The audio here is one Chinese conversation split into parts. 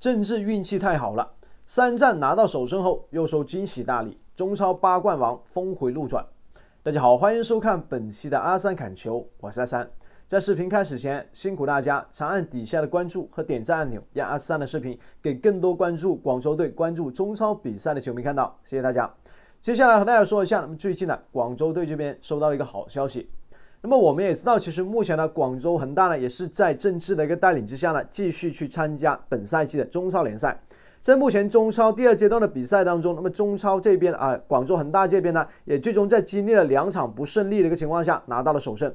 正是运气太好了，三战拿到首胜后又收惊喜大礼，中超八冠王峰回路转。大家好，欢迎收看本期的阿三砍球，我是阿三。在视频开始前，辛苦大家长按底下的关注和点赞按钮，让阿三的视频给更多关注广州队、关注中超比赛的球迷看到。谢谢大家。接下来和大家说一下，那么最近呢，广州队这边收到了一个好消息。那么我们也知道，其实目前呢，广州恒大呢也是在郑智的一个带领之下呢，继续去参加本赛季的中超联赛。在目前中超第二阶段的比赛当中，那么中超这边啊，广州恒大这边呢，也最终在经历了两场不顺利的一个情况下，拿到了首胜。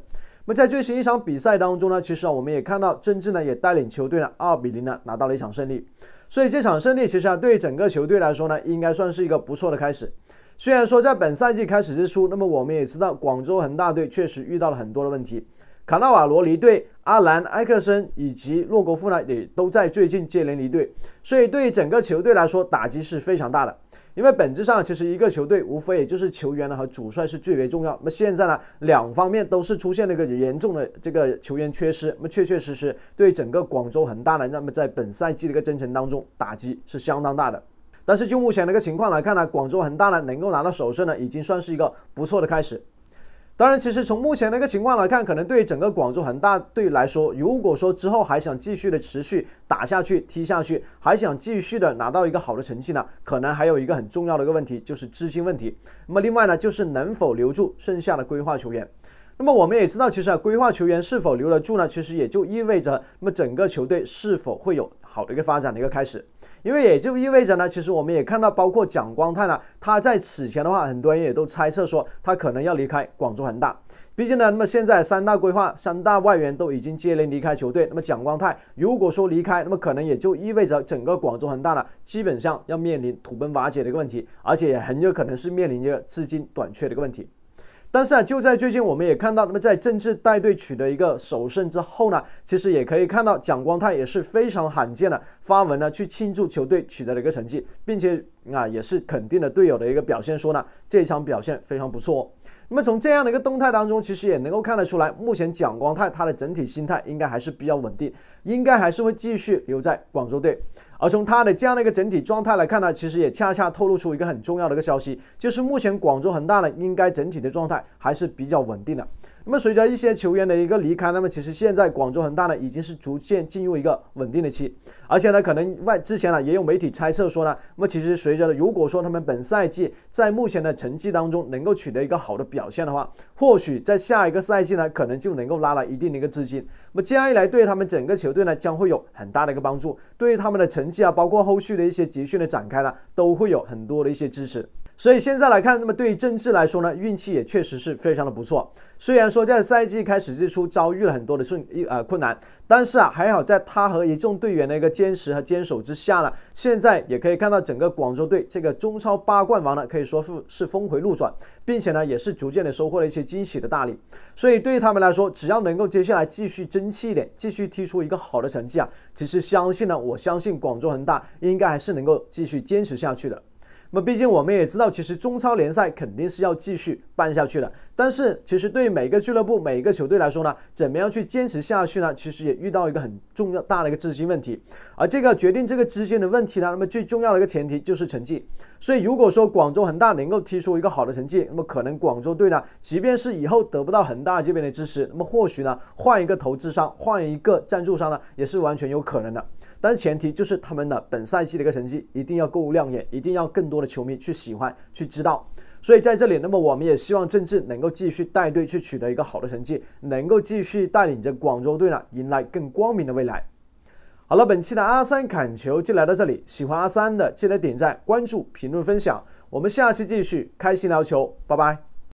那么在最新一场比赛当中呢，其实啊，我们也看到郑智呢也带领球队呢二比零呢拿到了一场胜利。所以这场胜利其实啊，对于整个球队来说呢，应该算是一个不错的开始。虽然说在本赛季开始之初，那么我们也知道广州恒大队确实遇到了很多的问题，卡纳瓦罗离队，阿兰、埃克森以及洛国富呢也都在最近接连离队，所以对于整个球队来说打击是非常大的。因为本质上其实一个球队无非也就是球员呢和主帅是最为重要，那么现在呢两方面都是出现了一个严重的这个球员缺失，那么确确实实对整个广州恒大呢那么在本赛季的一个征程当中打击是相当大的。但是就目前那个情况来看呢，广州恒大呢能够拿到首胜呢，已经算是一个不错的开始。当然，其实从目前那个情况来看，可能对于整个广州恒大队来说，如果说之后还想继续的持续打下去、踢下去，还想继续的拿到一个好的成绩呢，可能还有一个很重要的一个问题就是资金问题。那么另外呢，就是能否留住剩下的规划球员。那么我们也知道，其实啊，规划球员是否留得住呢，其实也就意味着那么整个球队是否会有好的一个发展的一个开始。因为也就意味着呢，其实我们也看到，包括蒋光泰呢，他在此前的话，很多人也都猜测说他可能要离开广州恒大。毕竟呢，那么现在三大规划、三大外援都已经接连离开球队，那么蒋光泰如果说离开，那么可能也就意味着整个广州恒大呢，基本上要面临土崩瓦解的一个问题，而且也很有可能是面临一个资金短缺的一个问题。但是啊，就在最近，我们也看到，那么在政治带队取得一个首胜之后呢，其实也可以看到蒋光泰也是非常罕见的发文呢，去庆祝球队取得了一个成绩，并且啊，也是肯定了队友的一个表现，说呢这一场表现非常不错。那么从这样的一个动态当中，其实也能够看得出来，目前蒋光泰他的整体心态应该还是比较稳定，应该还是会继续留在广州队。而从它的这样的一个整体状态来看呢，其实也恰恰透露出一个很重要的一个消息，就是目前广州恒大呢，应该整体的状态还是比较稳定的。那么随着一些球员的一个离开，那么其实现在广州恒大呢已经是逐渐进入一个稳定的期，而且呢可能外之前呢也有媒体猜测说呢，那么其实随着如果说他们本赛季在目前的成绩当中能够取得一个好的表现的话，或许在下一个赛季呢可能就能够拉来一定的一个资金，那么这样一来对他们整个球队呢将会有很大的一个帮助，对于他们的成绩啊包括后续的一些集训的展开呢都会有很多的一些支持。所以现在来看，那么对于郑智来说呢，运气也确实是非常的不错。虽然说在赛季开始之初遭遇了很多的顺呃困难，但是啊还好在他和一众队员的一个坚持和坚守之下呢，现在也可以看到整个广州队这个中超八冠王呢可以说是是峰回路转，并且呢也是逐渐的收获了一些惊喜的大礼。所以对于他们来说，只要能够接下来继续争气一点，继续踢出一个好的成绩啊，其实相信呢，我相信广州恒大应该还是能够继续坚持下去的。那么，毕竟我们也知道，其实中超联赛肯定是要继续办下去的。但是，其实对每个俱乐部、每个球队来说呢，怎么样去坚持下去呢？其实也遇到一个很重要、大的一个资金问题。而这个决定这个资金的问题呢，那么最重要的一个前提就是成绩。所以，如果说广州恒大能够踢出一个好的成绩，那么可能广州队呢，即便是以后得不到恒大这边的支持，那么或许呢，换一个投资商、换一个赞助商呢，也是完全有可能的。但是前提就是他们的本赛季的一个成绩一定要够亮眼，一定要更多的球迷去喜欢、去知道。所以在这里，那么我们也希望郑智能够继续带队去取得一个好的成绩，能够继续带领着广州队呢迎来更光明的未来。好了，本期的阿三侃球就来到这里，喜欢阿三的记得点赞、关注、评论、分享，我们下期继续开心聊球，拜拜。